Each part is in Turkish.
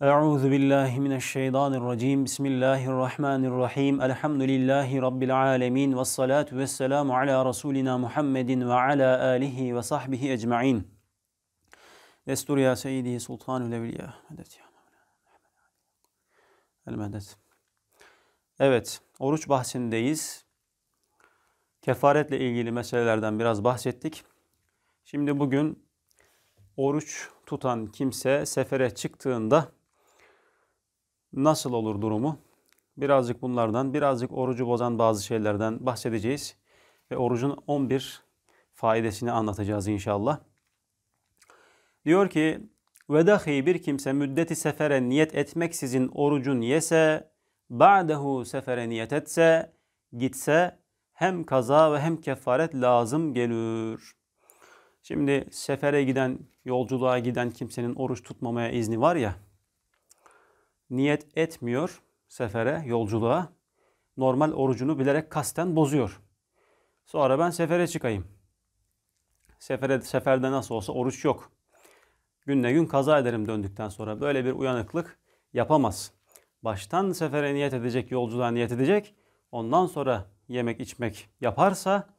Euzu billahi mineşşeytanirracim. Bismillahirrahmanirrahim. Elhamdülillahi rabbil alamin ve salatu vesselamu ala rasulina Muhammedin ve ala alihi ve sahbihi ecmaîn. Destur ya seyyidi sultanul evliya. Medet ya El medet. Evet, oruç bahsindeyiz. Kefaretle ilgili meselelerden biraz bahsettik. Şimdi bugün oruç tutan kimse sefere çıktığında nasıl olur durumu? Birazcık bunlardan, birazcık orucu bozan bazı şeylerden bahsedeceğiz. Ve orucun 11 faidesini anlatacağız inşallah. Diyor ki ve dahi bir kimse müddeti sefere niyet etmeksizin orucun yese, ba'dehu sefere niyet etse, gitse hem kaza ve hem kefaret lazım gelir. Şimdi sefere giden, yolculuğa giden kimsenin oruç tutmamaya izni var ya, niyet etmiyor sefere, yolculuğa. Normal orucunu bilerek kasten bozuyor. Sonra ben sefere çıkayım. Sefere, seferde nasıl olsa oruç yok. Günle gün kaza ederim döndükten sonra. Böyle bir uyanıklık yapamaz. Baştan sefere niyet edecek, yolculuğa niyet edecek. Ondan sonra yemek içmek yaparsa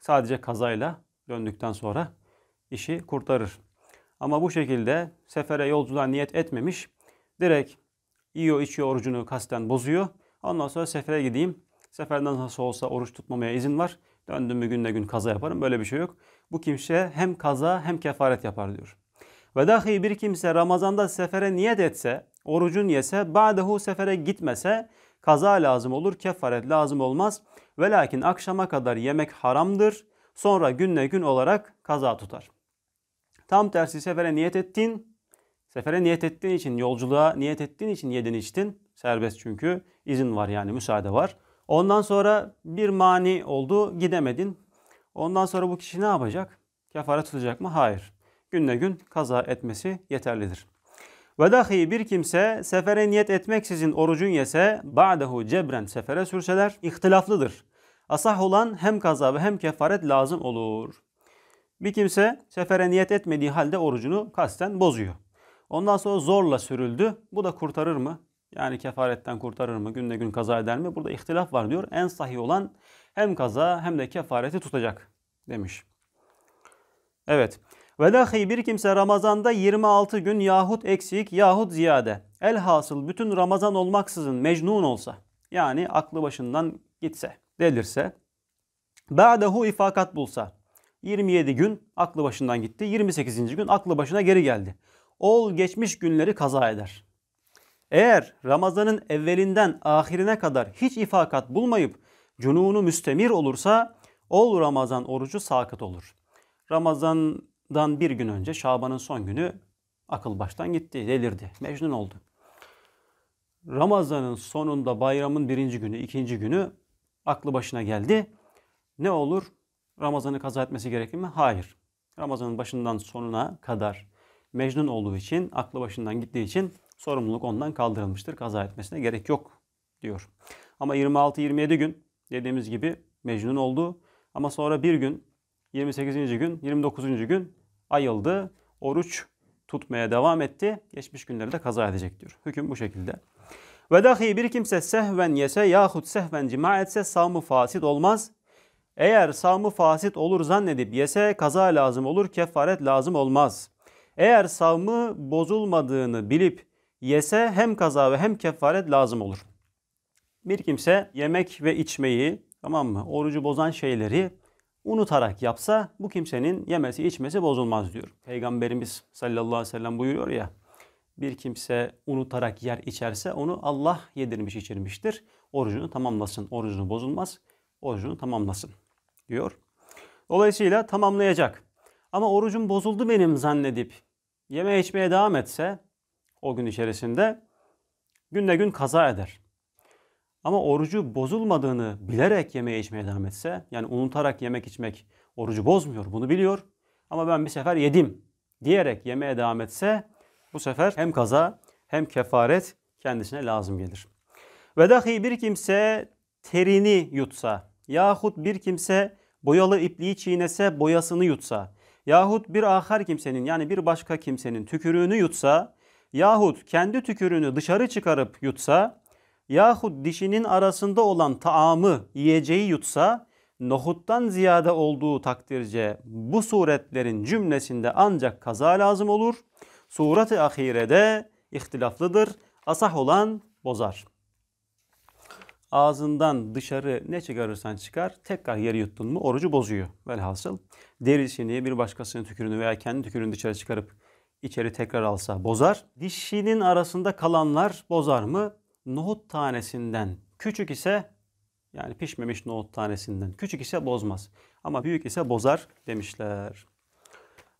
sadece kazayla döndükten sonra işi kurtarır. Ama bu şekilde sefere yolculuğa niyet etmemiş Direkt yiyor, içiyor, orucunu kasten bozuyor. Ondan sonra sefere gideyim. Seferden nasıl olsa oruç tutmamaya izin var. Döndüm bir günle gün kaza yaparım. Böyle bir şey yok. Bu kimse hem kaza hem kefaret yapar diyor. Ve dahi bir kimse Ramazan'da sefere niyet etse, orucun yese, badehu sefere gitmese kaza lazım olur, kefaret lazım olmaz. Ve lakin akşama kadar yemek haramdır. Sonra günle gün olarak kaza tutar. Tam tersi sefere niyet ettin, Sefere niyet ettiğin için, yolculuğa niyet ettiğin için yedin içtin. Serbest çünkü. izin var yani müsaade var. Ondan sonra bir mani oldu gidemedin. Ondan sonra bu kişi ne yapacak? Kefara tutacak mı? Hayır. Günle gün kaza etmesi yeterlidir. Ve dahi bir kimse sefere niyet etmeksizin orucun yese ba'dehu cebren sefere sürseler ihtilaflıdır. Asah olan hem kaza ve hem kefaret lazım olur. Bir kimse sefere niyet etmediği halde orucunu kasten bozuyor. Ondan sonra zorla sürüldü. Bu da kurtarır mı? Yani kefaretten kurtarır mı? Günle gün kaza eder mi? Burada ihtilaf var diyor. En sahi olan hem kaza hem de kefareti tutacak demiş. Evet. Velahi bir kimse Ramazan'da 26 gün yahut eksik yahut ziyade elhasıl bütün Ramazan olmaksızın mecnun olsa yani aklı başından gitse delirse ba'dahu ifakat bulsa 27 gün aklı başından gitti 28. gün aklı başına geri geldi ol geçmiş günleri kaza eder. Eğer Ramazan'ın evvelinden ahirine kadar hiç ifakat bulmayıp cununu müstemir olursa ol Ramazan orucu sakıt olur. Ramazan'dan bir gün önce Şaban'ın son günü akıl baştan gitti, delirdi, mecnun oldu. Ramazan'ın sonunda bayramın birinci günü, ikinci günü aklı başına geldi. Ne olur? Ramazan'ı kaza etmesi gerekir mi? Hayır. Ramazan'ın başından sonuna kadar mecnun olduğu için, aklı başından gittiği için sorumluluk ondan kaldırılmıştır. Kaza etmesine gerek yok diyor. Ama 26-27 gün dediğimiz gibi mecnun oldu. Ama sonra bir gün 28. gün 29. gün ayıldı. Oruç tutmaya devam etti. Geçmiş günleri de kaza edecek diyor. Hüküm bu şekilde. Ve dahi bir kimse sehven yese yahut sehven cima etse savmı fasit olmaz. Eğer savmı fasit olur zannedip yese kaza lazım olur, kefaret lazım olmaz. Eğer savmı bozulmadığını bilip yese hem kaza ve hem kefaret lazım olur. Bir kimse yemek ve içmeyi tamam mı orucu bozan şeyleri unutarak yapsa bu kimsenin yemesi içmesi bozulmaz diyor. Peygamberimiz sallallahu aleyhi ve sellem buyuruyor ya bir kimse unutarak yer içerse onu Allah yedirmiş içirmiştir. Orucunu tamamlasın. Orucunu bozulmaz. Orucunu tamamlasın diyor. Dolayısıyla tamamlayacak. Ama orucum bozuldu benim zannedip yeme içmeye devam etse o gün içerisinde günle gün kaza eder. Ama orucu bozulmadığını bilerek yemeye içmeye devam etse, yani unutarak yemek içmek orucu bozmuyor, bunu biliyor. Ama ben bir sefer yedim diyerek yemeye devam etse bu sefer hem kaza hem kefaret kendisine lazım gelir. Ve dahi bir kimse terini yutsa yahut bir kimse boyalı ipliği çiğnese boyasını yutsa yahut bir ahar kimsenin yani bir başka kimsenin tükürüğünü yutsa yahut kendi tükürüğünü dışarı çıkarıp yutsa yahut dişinin arasında olan taamı, yiyeceği yutsa nohuttan ziyade olduğu takdirce bu suretlerin cümlesinde ancak kaza lazım olur. Surat-ı ahirede ihtilaflıdır. Asah olan bozar ağzından dışarı ne çıkarırsan çıkar tekrar yeri yuttun mu orucu bozuyor. Velhasıl derisini bir başkasının tükürünü veya kendi tükürünü dışarı çıkarıp içeri tekrar alsa bozar. Dişinin arasında kalanlar bozar mı? Nohut tanesinden küçük ise yani pişmemiş nohut tanesinden küçük ise bozmaz. Ama büyük ise bozar demişler.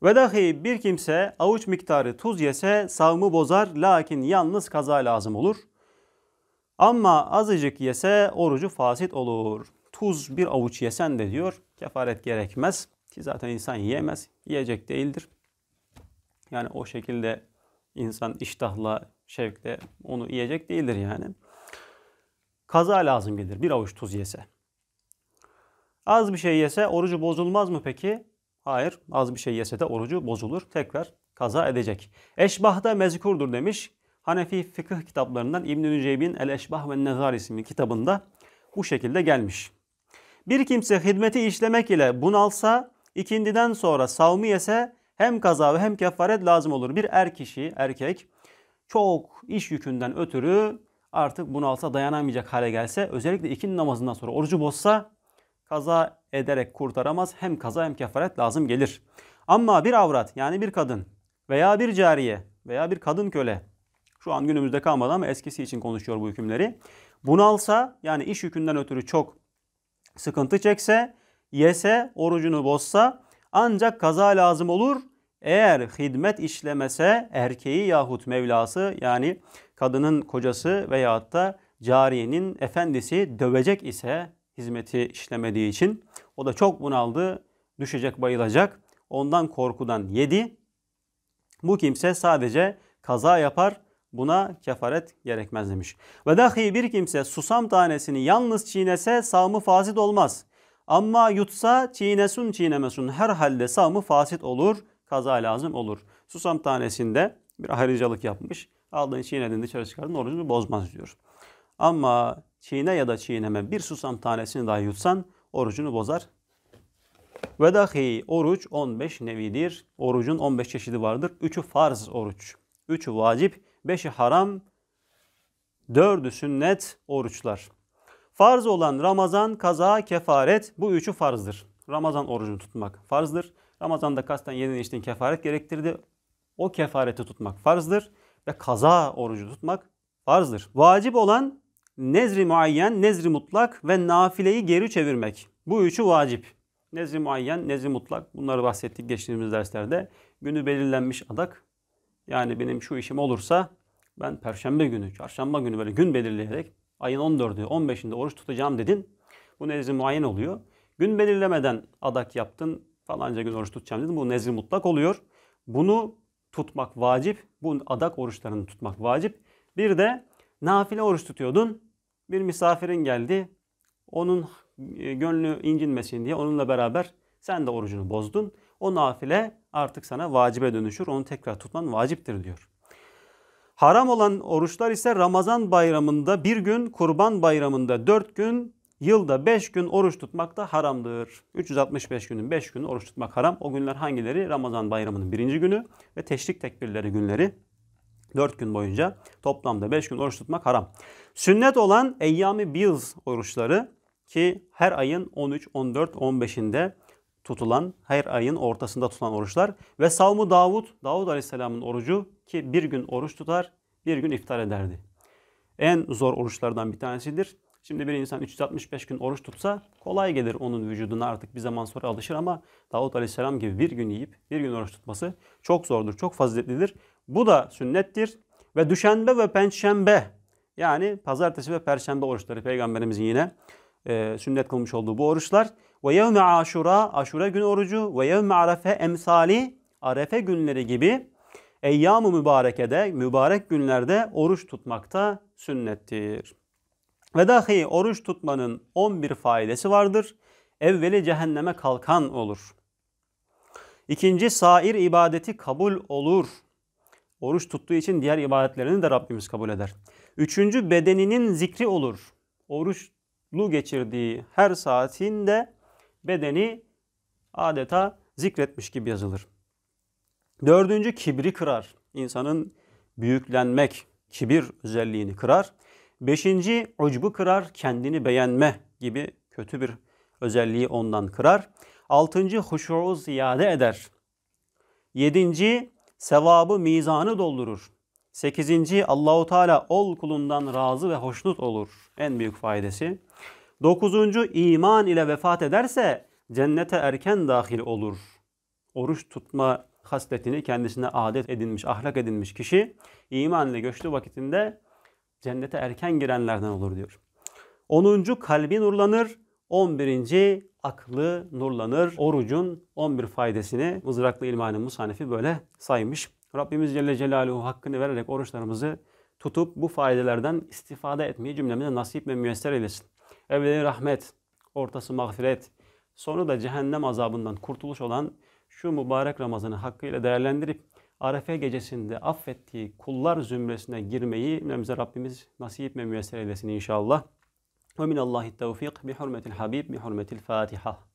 Ve dahi bir kimse avuç miktarı tuz yese savmı bozar lakin yalnız kaza lazım olur. Ama azıcık yese orucu fasit olur. Tuz bir avuç yesen de diyor kefaret gerekmez. Ki zaten insan yiyemez. Yiyecek değildir. Yani o şekilde insan iştahla, şevkle onu yiyecek değildir yani. Kaza lazım gelir bir avuç tuz yese. Az bir şey yese orucu bozulmaz mı peki? Hayır az bir şey yese de orucu bozulur. Tekrar kaza edecek. Eşbahta mezkurdur demiş. Hanefi fıkıh kitaplarından İbn-i Ceyb'in El-Eşbah ve Nezar isimli kitabında bu şekilde gelmiş. Bir kimse hidmeti işlemek ile bunalsa, ikindiden sonra savmi yese hem kaza ve hem kefaret lazım olur. Bir er kişi, erkek çok iş yükünden ötürü artık bunalsa dayanamayacak hale gelse özellikle ikindi namazından sonra orucu bozsa kaza ederek kurtaramaz. Hem kaza hem kefaret lazım gelir. Ama bir avrat yani bir kadın veya bir cariye veya bir kadın köle şu an günümüzde kalmadı ama eskisi için konuşuyor bu hükümleri. Bunalsa yani iş yükünden ötürü çok sıkıntı çekse, yese, orucunu bozsa ancak kaza lazım olur. Eğer hidmet işlemese erkeği yahut mevlası yani kadının kocası veyahut da cariyenin efendisi dövecek ise hizmeti işlemediği için o da çok bunaldı, düşecek, bayılacak. Ondan korkudan yedi. Bu kimse sadece kaza yapar Buna kefaret gerekmez demiş. Ve dahi bir kimse susam tanesini yalnız çiğnese sağımı fasit olmaz. Ama yutsa çiğnesun çiğnemesun her halde sağımı fasit olur. Kaza lazım olur. Susam tanesinde bir ayrıcalık yapmış. Aldığın çiğnedin dışarı çıkardın orucunu bozmaz diyor. Ama çiğne ya da çiğneme bir susam tanesini daha yutsan orucunu bozar. Ve dahi oruç 15 nevidir. Orucun 15 çeşidi vardır. Üçü farz oruç. Üçü vacip beşi haram, dördü sünnet oruçlar. Farz olan Ramazan, kaza, kefaret bu üçü farzdır. Ramazan orucunu tutmak farzdır. Ramazan'da kasten yedin içtiğin kefaret gerektirdi. O kefareti tutmak farzdır ve kaza orucu tutmak farzdır. Vacip olan nezri muayyen, nezri mutlak ve nafileyi geri çevirmek. Bu üçü vacip. Nezri muayyen, nezri mutlak bunları bahsettik geçtiğimiz derslerde. Günü belirlenmiş adak yani benim şu işim olursa ben perşembe günü, çarşamba günü böyle gün belirleyerek ayın 14'ü, 15'inde oruç tutacağım dedin. Bu nezri muayen oluyor. Gün belirlemeden adak yaptın falanca gün oruç tutacağım dedin. Bu nezir mutlak oluyor. Bunu tutmak vacip. Bu adak oruçlarını tutmak vacip. Bir de nafile oruç tutuyordun. Bir misafirin geldi. Onun gönlü incinmesin diye onunla beraber sen de orucunu bozdun. O nafile artık sana vacibe dönüşür. Onu tekrar tutman vaciptir diyor. Haram olan oruçlar ise Ramazan bayramında bir gün, kurban bayramında dört gün, yılda beş gün oruç tutmak da haramdır. 365 günün beş günü oruç tutmak haram. O günler hangileri? Ramazan bayramının birinci günü ve teşrik tekbirleri günleri. dört gün boyunca toplamda beş gün oruç tutmak haram. Sünnet olan Eyyami Bilz oruçları ki her ayın 13, 14, 15'inde tutulan, her ayın ortasında tutulan oruçlar ve Salmu Davud, Davud Aleyhisselam'ın orucu ki bir gün oruç tutar, bir gün iftar ederdi. En zor oruçlardan bir tanesidir. Şimdi bir insan 365 gün oruç tutsa kolay gelir onun vücuduna artık bir zaman sonra alışır ama Davut Aleyhisselam gibi bir gün yiyip bir gün oruç tutması çok zordur, çok faziletlidir. Bu da sünnettir ve düşenbe ve penşembe yani pazartesi ve perşembe oruçları peygamberimizin yine e, sünnet kılmış olduğu bu oruçlar. Ve yevme aşura, aşura gün orucu ve yevme arefe emsali, arefe günleri gibi eyyam-ı mübarekede, mübarek günlerde oruç tutmakta sünnettir. Ve dahi oruç tutmanın 11 faidesi vardır. Evveli cehenneme kalkan olur. İkinci sair ibadeti kabul olur. Oruç tuttuğu için diğer ibadetlerini de Rabbimiz kabul eder. Üçüncü bedeninin zikri olur. Oruç lu geçirdiği her saatinde bedeni adeta zikretmiş gibi yazılır. Dördüncü kibri kırar. İnsanın büyüklenmek, kibir özelliğini kırar. Beşinci ucbu kırar, kendini beğenme gibi kötü bir özelliği ondan kırar. Altıncı huşu'u ziyade eder. Yedinci sevabı mizanı doldurur. Sekizinci Allahu Teala ol kulundan razı ve hoşnut olur. En büyük faydası. Dokuzuncu iman ile vefat ederse cennete erken dahil olur. Oruç tutma hasletini kendisine adet edinmiş, ahlak edinmiş kişi iman ile göçtü vakitinde cennete erken girenlerden olur diyor. Onuncu kalbi nurlanır. On birinci aklı nurlanır. Orucun on bir faydasını Mızraklı İlmani Musanefi böyle saymış. Rabbimiz Celle Celaluhu hakkını vererek oruçlarımızı tutup bu faydelerden istifade etmeyi cümlemize nasip ve müyesser eylesin. Evveli rahmet, ortası mağfiret, sonu da cehennem azabından kurtuluş olan şu mübarek Ramazan'ı hakkıyla değerlendirip Arefe gecesinde affettiği kullar zümresine girmeyi cümlemize Rabbimiz nasip ve müyesser eylesin inşallah. Ve minallahi tevfik bi hurmetil habib bi hurmetil fatiha.